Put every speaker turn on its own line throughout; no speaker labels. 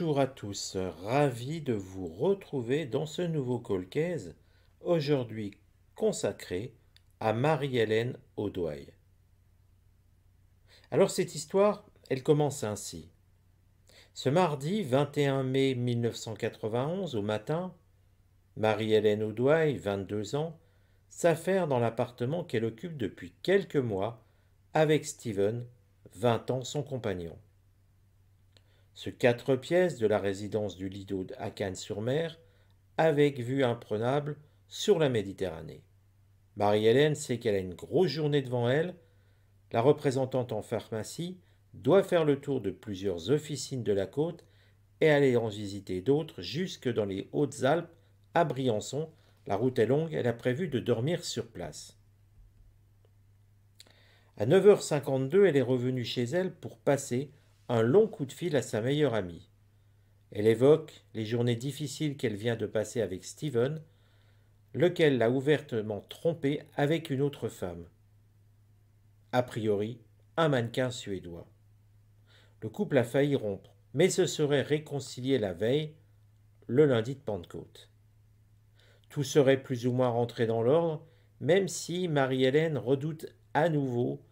Bonjour à tous, ravi de vous retrouver dans ce nouveau colcaise, aujourd'hui consacré à Marie-Hélène Audouaille. Alors cette histoire, elle commence ainsi. Ce mardi 21 mai 1991, au matin, Marie-Hélène Audouaille, 22 ans, s'affaire dans l'appartement qu'elle occupe depuis quelques mois avec Steven, 20 ans son compagnon. Ce quatre pièces de la résidence du Lido de Cannes-sur-Mer, avec vue imprenable sur la Méditerranée. Marie-Hélène sait qu'elle a une grosse journée devant elle. La représentante en pharmacie doit faire le tour de plusieurs officines de la côte et aller en visiter d'autres jusque dans les Hautes-Alpes, à Briançon. La route est longue, elle a prévu de dormir sur place. À 9h52, elle est revenue chez elle pour passer, un long coup de fil à sa meilleure amie. Elle évoque les journées difficiles qu'elle vient de passer avec Stephen, lequel l'a ouvertement trompée avec une autre femme. A priori, un mannequin suédois. Le couple a failli rompre, mais se serait réconcilié la veille, le lundi de Pentecôte. Tout serait plus ou moins rentré dans l'ordre, même si Marie-Hélène redoute à nouveau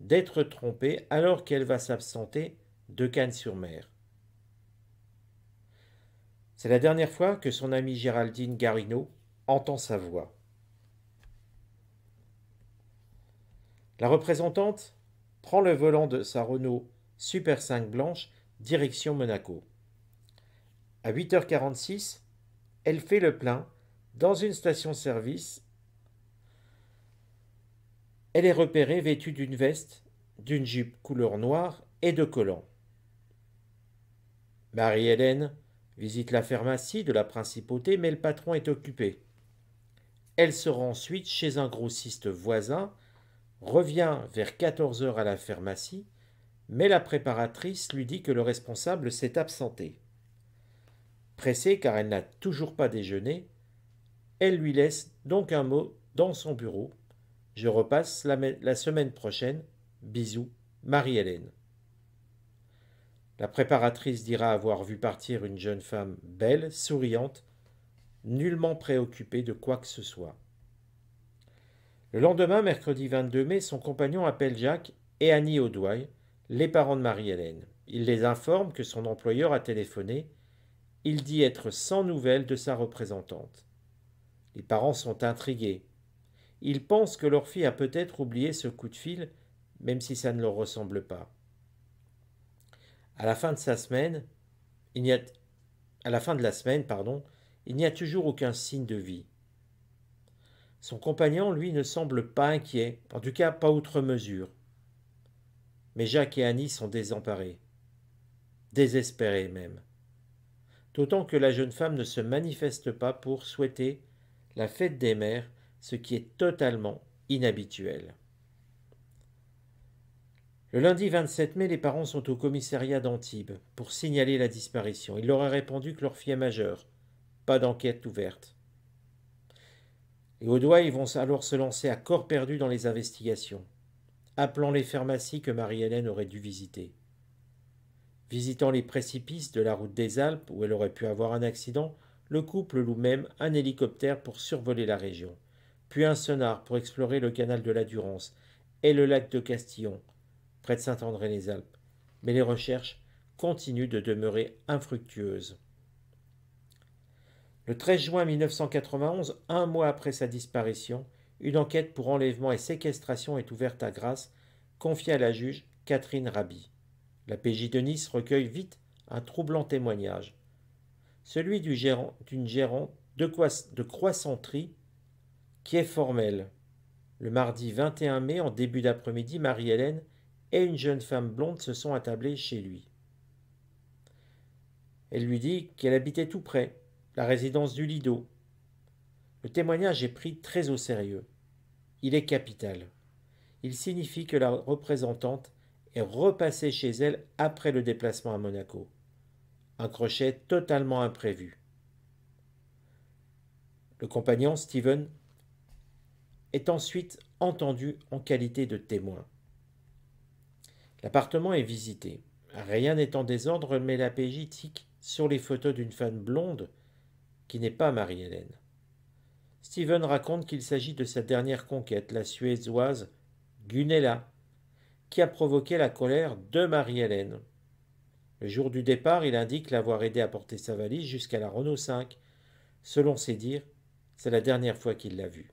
d'être trompée alors qu'elle va s'absenter de Cannes-sur-Mer. C'est la dernière fois que son amie Géraldine Garino entend sa voix. La représentante prend le volant de sa Renault Super 5 blanche direction Monaco. À 8h46, elle fait le plein dans une station-service. Elle est repérée vêtue d'une veste, d'une jupe couleur noire et de collants. Marie-Hélène visite la pharmacie de la principauté, mais le patron est occupé. Elle se rend ensuite chez un grossiste voisin, revient vers 14 heures à la pharmacie, mais la préparatrice lui dit que le responsable s'est absenté. Pressée car elle n'a toujours pas déjeuné, elle lui laisse donc un mot dans son bureau. Je repasse la, la semaine prochaine. Bisous, Marie-Hélène. La préparatrice dira avoir vu partir une jeune femme belle, souriante, nullement préoccupée de quoi que ce soit. Le lendemain, mercredi 22 mai, son compagnon appelle Jacques et Annie Audouaille, les parents de Marie-Hélène. Il les informe que son employeur a téléphoné. Il dit être sans nouvelles de sa représentante. Les parents sont intrigués. Ils pensent que leur fille a peut-être oublié ce coup de fil, même si ça ne leur ressemble pas. À la fin de sa semaine, il a à la fin de la semaine, pardon, il n'y a toujours aucun signe de vie. Son compagnon, lui, ne semble pas inquiet, en tout cas pas outre mesure. Mais Jacques et Annie sont désemparés, désespérés même. D'autant que la jeune femme ne se manifeste pas pour souhaiter la fête des mères, ce qui est totalement inhabituel. Le lundi 27 mai, les parents sont au commissariat d'Antibes pour signaler la disparition. Il leur a répondu que leur fille est majeure. Pas d'enquête ouverte. Les Audois ils vont alors se lancer à corps perdu dans les investigations, appelant les pharmacies que Marie-Hélène aurait dû visiter. Visitant les précipices de la route des Alpes où elle aurait pu avoir un accident, le couple loue même un hélicoptère pour survoler la région, puis un sonar pour explorer le canal de la Durance et le lac de Castillon, près de Saint-André-les-Alpes, mais les recherches continuent de demeurer infructueuses. Le 13 juin 1991, un mois après sa disparition, une enquête pour enlèvement et séquestration est ouverte à Grasse, confiée à la juge Catherine Rabi. La PJ de Nice recueille vite un troublant témoignage. Celui d'une du gérant, gérante de, de croissanterie qui est formelle. Le mardi 21 mai, en début d'après-midi, Marie-Hélène et une jeune femme blonde se sont attablées chez lui. Elle lui dit qu'elle habitait tout près, la résidence du Lido. Le témoignage est pris très au sérieux. Il est capital. Il signifie que la représentante est repassée chez elle après le déplacement à Monaco. Un crochet totalement imprévu. Le compagnon, Steven, est ensuite entendu en qualité de témoin. L'appartement est visité. Rien n'étant désordre, mais la tique sur les photos d'une femme blonde qui n'est pas Marie-Hélène. Steven raconte qu'il s'agit de sa dernière conquête, la suédoise Gunella, qui a provoqué la colère de Marie-Hélène. Le jour du départ, il indique l'avoir aidé à porter sa valise jusqu'à la Renault 5. Selon ses dires, c'est la dernière fois qu'il l'a vue.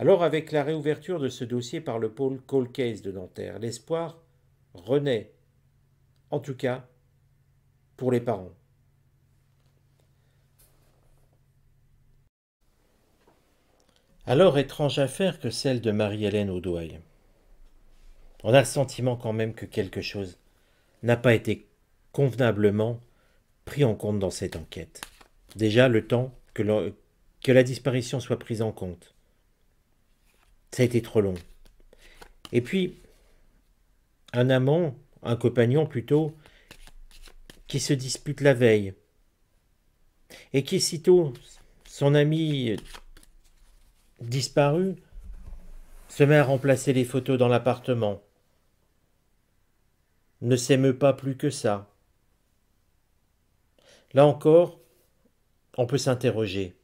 Alors, avec la réouverture de ce dossier par le pôle Call Case de Nanterre, l'espoir renaît, en tout cas pour les parents. Alors, étrange affaire que celle de Marie-Hélène Audouaille. On a le sentiment quand même que quelque chose n'a pas été convenablement pris en compte dans cette enquête. Déjà, le temps que, que la disparition soit prise en compte ça a été trop long. Et puis, un amant, un compagnon plutôt, qui se dispute la veille, et qui, sitôt son ami disparu, se met à remplacer les photos dans l'appartement. Ne s'aime pas plus que ça. Là encore, on peut s'interroger.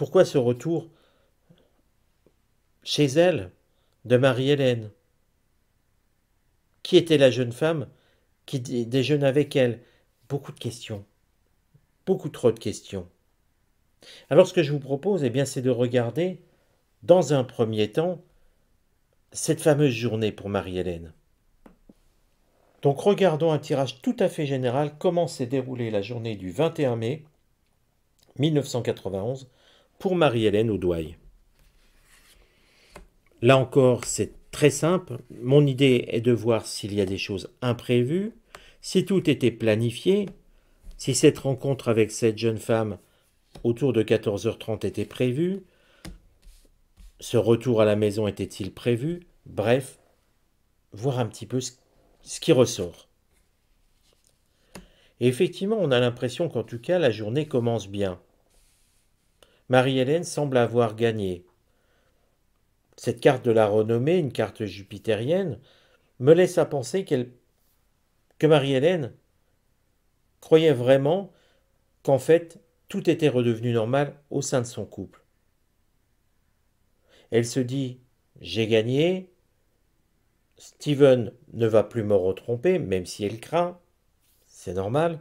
Pourquoi ce retour chez elle de Marie-Hélène Qui était la jeune femme qui déjeune avec elle Beaucoup de questions. Beaucoup trop de questions. Alors ce que je vous propose, eh bien, c'est de regarder, dans un premier temps, cette fameuse journée pour Marie-Hélène. Donc regardons un tirage tout à fait général comment s'est déroulée la journée du 21 mai 1991 pour Marie-Hélène Audouaille. Là encore, c'est très simple. Mon idée est de voir s'il y a des choses imprévues, si tout était planifié, si cette rencontre avec cette jeune femme autour de 14h30 était prévue, ce retour à la maison était-il prévu, bref, voir un petit peu ce qui ressort. effectivement, on a l'impression qu'en tout cas, la journée commence bien. Marie-Hélène semble avoir gagné. Cette carte de la renommée, une carte jupitérienne, me laisse à penser qu'elle, que Marie-Hélène croyait vraiment qu'en fait tout était redevenu normal au sein de son couple. Elle se dit J'ai gagné, Stephen ne va plus me retromper, même si elle craint, c'est normal,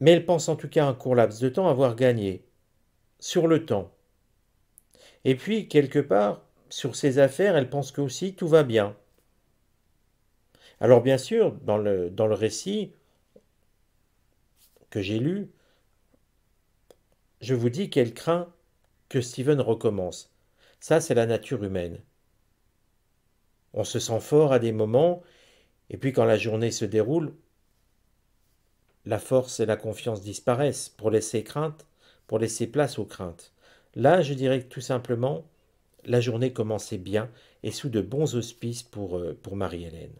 mais elle pense en tout cas un court laps de temps avoir gagné sur le temps. Et puis, quelque part, sur ses affaires, elle pense aussi tout va bien. Alors bien sûr, dans le, dans le récit que j'ai lu, je vous dis qu'elle craint que Steven recommence. Ça, c'est la nature humaine. On se sent fort à des moments, et puis quand la journée se déroule, la force et la confiance disparaissent pour laisser crainte pour laisser place aux craintes. Là, je dirais que tout simplement, la journée commençait bien et sous de bons auspices pour, euh, pour Marie-Hélène.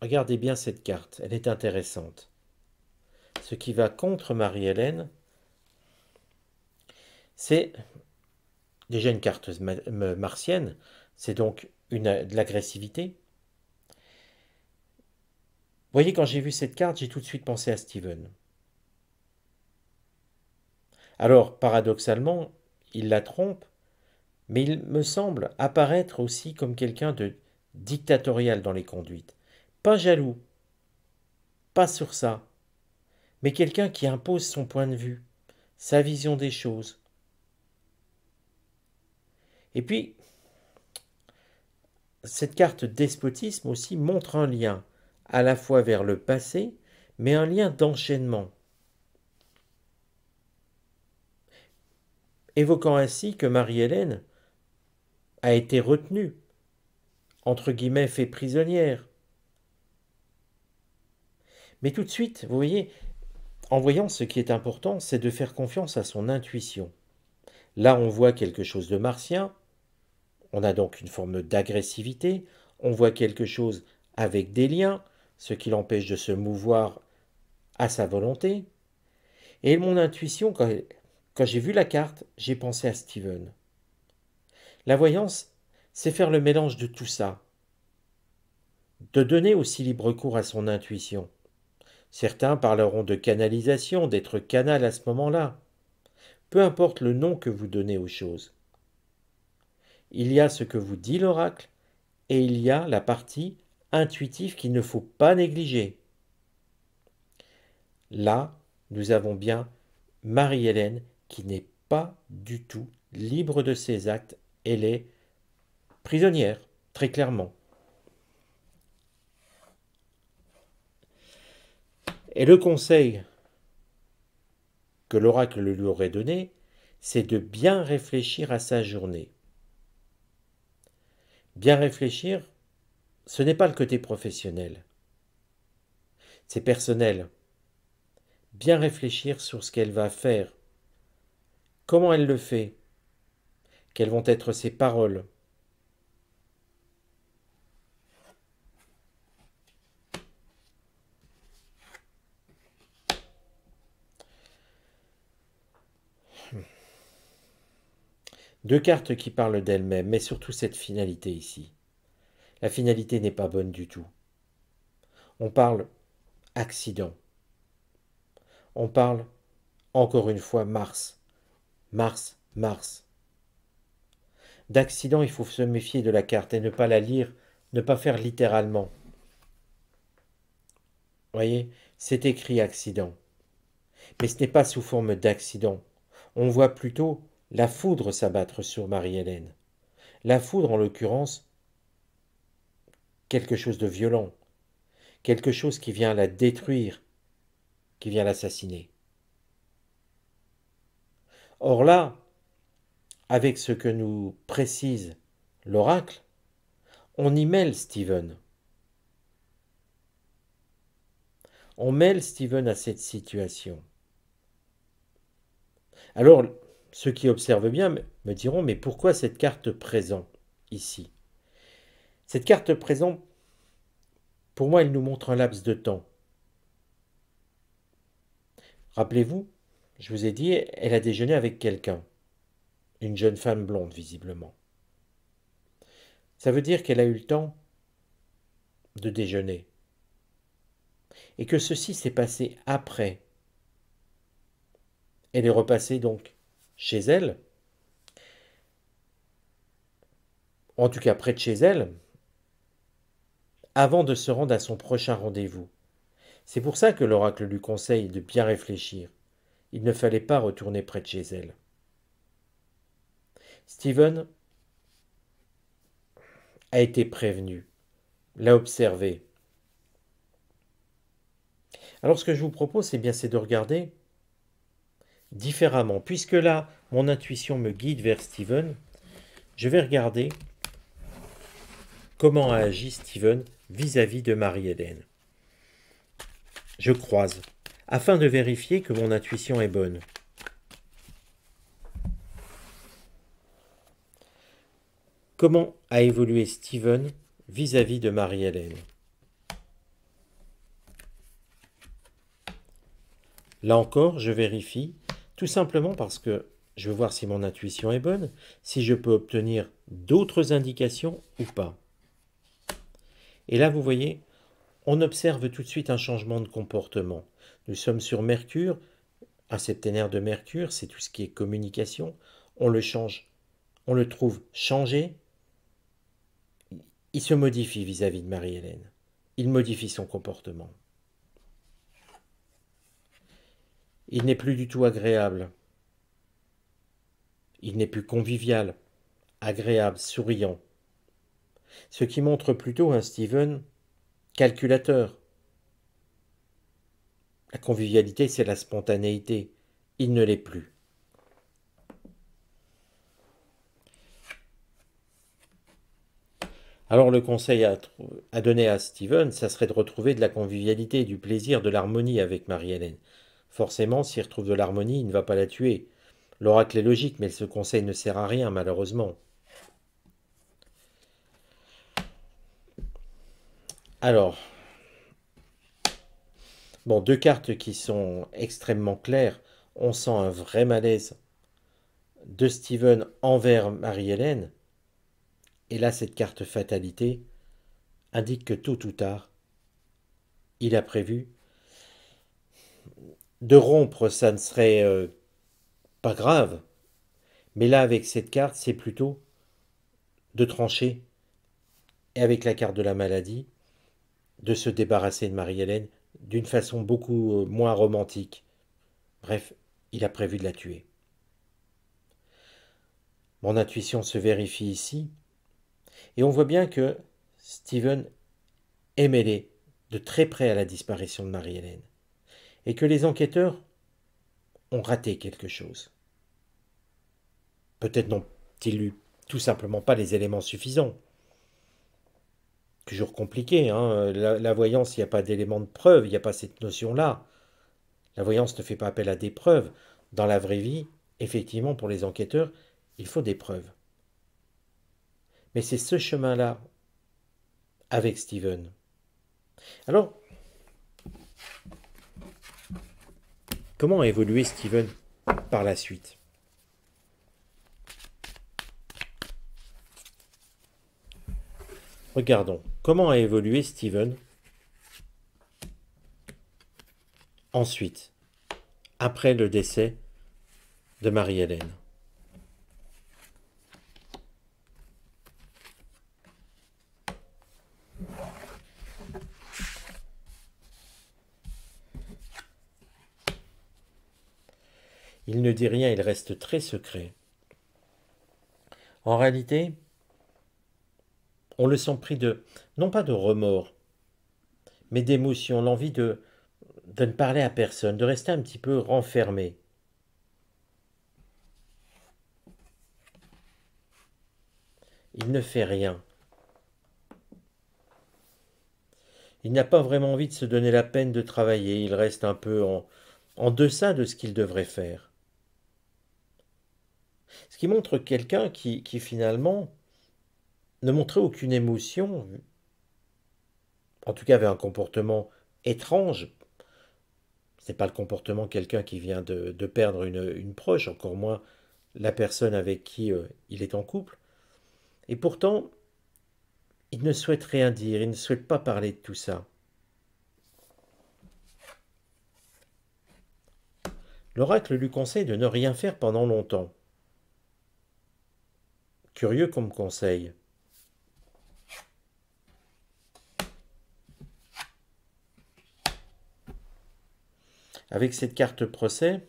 Regardez bien cette carte, elle est intéressante. Ce qui va contre Marie-Hélène, c'est déjà une carte martienne, c'est donc une, de l'agressivité, voyez, quand j'ai vu cette carte, j'ai tout de suite pensé à Steven. Alors, paradoxalement, il la trompe, mais il me semble apparaître aussi comme quelqu'un de dictatorial dans les conduites. Pas jaloux, pas sur ça, mais quelqu'un qui impose son point de vue, sa vision des choses. Et puis, cette carte despotisme aussi montre un lien à la fois vers le passé, mais un lien d'enchaînement. Évoquant ainsi que Marie-Hélène a été retenue, entre guillemets fait prisonnière. Mais tout de suite, vous voyez, en voyant ce qui est important, c'est de faire confiance à son intuition. Là, on voit quelque chose de martien, on a donc une forme d'agressivité, on voit quelque chose avec des liens, ce qui l'empêche de se mouvoir à sa volonté. Et mon intuition, quand, j'ai vu la carte, j'ai pensé à Steven. La voyance, c'est faire le mélange de tout ça, de donner aussi libre cours à son intuition. Certains parleront de canalisation, d'être canal à ce moment-là. Peu importe le nom que vous donnez aux choses. Il y a ce que vous dit l'oracle et il y a la partie intuitif qu'il ne faut pas négliger. Là, nous avons bien Marie-Hélène qui n'est pas du tout libre de ses actes, elle est prisonnière, très clairement. Et le conseil que l'oracle lui aurait donné, c'est de bien réfléchir à sa journée. Bien réfléchir ce n'est pas le côté professionnel, c'est personnel. Bien réfléchir sur ce qu'elle va faire, comment elle le fait, quelles vont être ses paroles. Deux cartes qui parlent d'elles-mêmes, mais surtout cette finalité ici. La finalité n'est pas bonne du tout. On parle accident. On parle encore une fois Mars. Mars, Mars. D'accident, il faut se méfier de la carte et ne pas la lire, ne pas faire littéralement. Voyez, c'est écrit accident. Mais ce n'est pas sous forme d'accident. On voit plutôt la foudre s'abattre sur Marie-Hélène. La foudre, en l'occurrence, quelque chose de violent, quelque chose qui vient la détruire, qui vient l'assassiner. Or là, avec ce que nous précise l'oracle, on y mêle Stephen. On mêle Stephen à cette situation. Alors, ceux qui observent bien me diront, mais pourquoi cette carte présente ici cette carte présente, pour moi, elle nous montre un laps de temps. Rappelez-vous, je vous ai dit, elle a déjeuné avec quelqu'un. Une jeune femme blonde, visiblement. Ça veut dire qu'elle a eu le temps de déjeuner. Et que ceci s'est passé après. Elle est repassée donc chez elle. En tout cas près de chez elle, avant de se rendre à son prochain rendez-vous. C'est pour ça que l'oracle lui conseille de bien réfléchir. Il ne fallait pas retourner près de chez elle. Stephen a été prévenu, l'a observé. Alors ce que je vous propose, c'est eh bien c'est de regarder différemment. Puisque là, mon intuition me guide vers Steven, je vais regarder comment a agi Stephen vis-à-vis de Marie-Hélène. Je croise, afin de vérifier que mon intuition est bonne. Comment a évolué Stephen vis à -vis de Marie-Hélène Là encore, je vérifie, tout simplement parce que je veux voir si mon intuition est bonne, si je peux obtenir d'autres indications ou pas. Et là, vous voyez, on observe tout de suite un changement de comportement. Nous sommes sur Mercure, un septénaire de Mercure, c'est tout ce qui est communication. On le change, on le trouve changé. Il se modifie vis à -vis de Marie-Hélène. Il modifie son comportement. Il n'est plus du tout agréable. Il n'est plus convivial, agréable, souriant ce qui montre plutôt un Steven calculateur. La convivialité, c'est la spontanéité. Il ne l'est plus. Alors le conseil à, donner à Steven, ça serait de retrouver de la convivialité, du plaisir, de l'harmonie avec Marie-Hélène. Forcément, s'il retrouve de l'harmonie, il ne va pas la tuer. L'oracle est logique, mais ce conseil ne sert à rien, malheureusement. Alors, bon, deux cartes qui sont extrêmement claires. On sent un vrai malaise de Steven envers Marie-Hélène. Et là, cette carte fatalité indique que tôt ou tard, il a prévu de rompre, ça ne serait euh, pas grave. Mais là, avec cette carte, c'est plutôt de trancher. Et avec la carte de la maladie, de se débarrasser de Marie-Hélène d'une façon beaucoup euh, moins romantique. Bref, il a prévu de la tuer. Mon intuition se vérifie ici, et on voit bien que Stephen est mêlé de très près à la disparition de Marie-Hélène, et que les enquêteurs ont raté quelque chose. Peut-être n'ont-ils eu tout simplement pas les éléments suffisants toujours compliqué. Hein. La, voyance, il n'y a pas d'élément de preuve, il n'y a pas cette notion-là. La voyance ne fait pas appel à des preuves. Dans la vraie vie, effectivement, pour les enquêteurs, il faut des preuves. Mais c'est ce chemin-là avec Steven. Alors, comment a évolué Steven par la suite Regardons. Comment a évolué Steven ensuite, après le décès de Marie-Hélène Il ne dit rien, il reste très secret. En réalité, on le sent pris de, non pas de remords, mais d'émotion, l'envie de, ne parler à personne, de rester un petit peu renfermé. Il ne fait rien. Il n'a pas vraiment envie de se donner la peine de travailler, il reste un peu en, deçà de ce qu'il devrait faire. Ce qui montre quelqu'un qui finalement ne montrait aucune émotion, en tout cas avait un comportement étrange. C'est pas le comportement de quelqu'un qui vient de, perdre une, proche, encore moins la personne avec qui euh, il est en couple. Et pourtant, il ne souhaite rien dire, il ne souhaite pas parler de tout ça. L'oracle lui conseille de ne rien faire pendant longtemps. Curieux comme conseil. Avec cette carte procès,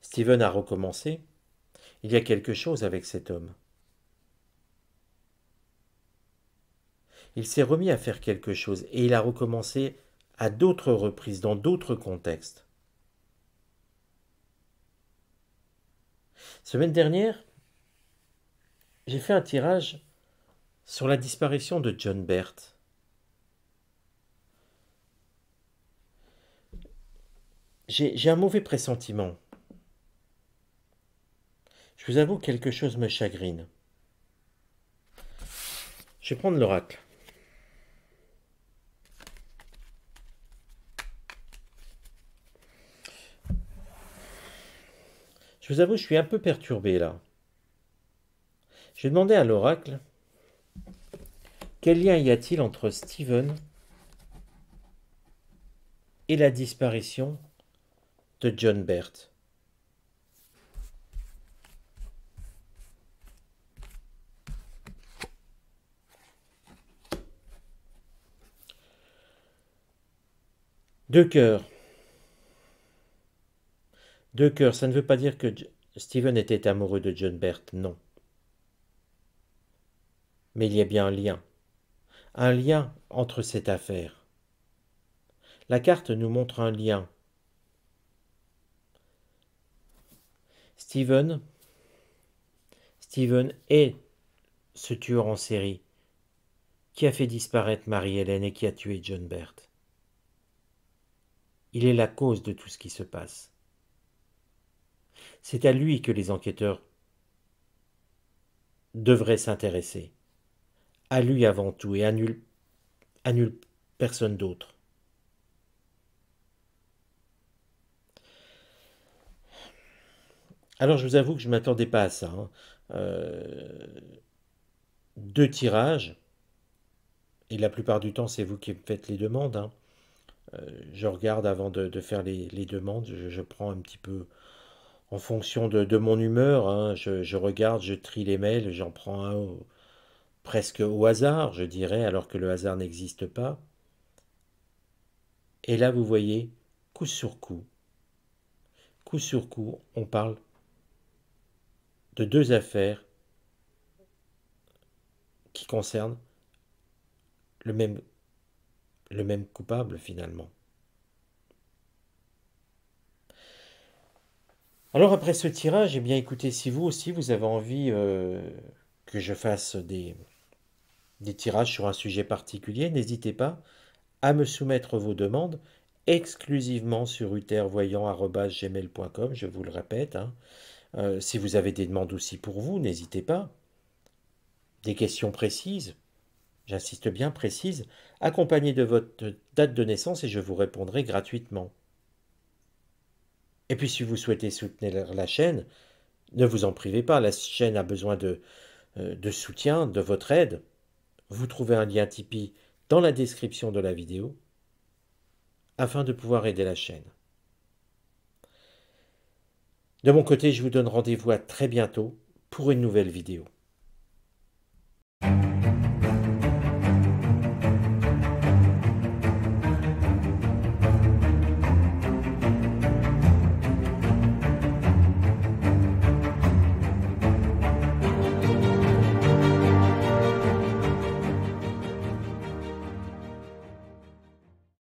Steven a recommencé. Il y a quelque chose avec cet homme. Il s'est remis à faire quelque chose et il a recommencé à d'autres reprises, dans d'autres contextes. Semaine dernière, j'ai fait un tirage sur la disparition de John Bert. J'ai un mauvais pressentiment. Je vous avoue, quelque chose me chagrine. Je vais prendre l'oracle. Je vous avoue, je suis un peu perturbé là. Je vais demander à l'oracle quel lien y a-t-il entre Steven et la disparition de John Bert. Deux cœurs. Deux cœurs, ça ne veut pas dire que Stephen était amoureux de John Bert, non. Mais il y a bien un lien. Un lien entre cette affaire. La carte nous montre un lien Steven, Steven est ce tueur en série qui a fait disparaître Marie-Hélène et qui a tué John Bert. Il est la cause de tout ce qui se passe. C'est à lui que les enquêteurs devraient s'intéresser. À lui avant tout et à nul à nulle personne d'autre. Alors, je vous avoue que je ne m'attendais pas à ça. Hein. Euh, deux tirages, et la plupart du temps, c'est vous qui me faites les demandes. Hein. Euh, je regarde avant de, faire les, demandes, je, prends un petit peu en fonction de, mon humeur. Hein. Je, regarde, je trie les mails, j'en prends un presque au hasard, je dirais, alors que le hasard n'existe pas. Et là, vous voyez, coup sur coup, coup sur coup, on parle de deux affaires qui concernent le même, le même coupable finalement. Alors après ce tirage, eh bien écoutez, si vous aussi vous avez envie euh, que je fasse des, tirages sur un sujet particulier, n'hésitez pas à me soumettre vos demandes exclusivement sur utervoyant.gmail.com, je vous le répète. Hein. Euh, si vous avez des demandes aussi pour vous, n'hésitez pas. Des questions précises, j'insiste bien précises, accompagnées de votre date de naissance et je vous répondrai gratuitement. Et puis si vous souhaitez soutenir la chaîne, ne vous en privez pas, la chaîne a besoin de, euh, de soutien, de votre aide. Vous trouvez un lien Tipeee dans la description de la vidéo afin de pouvoir aider la chaîne. De mon côté, je vous donne rendez-vous à très bientôt pour une nouvelle vidéo.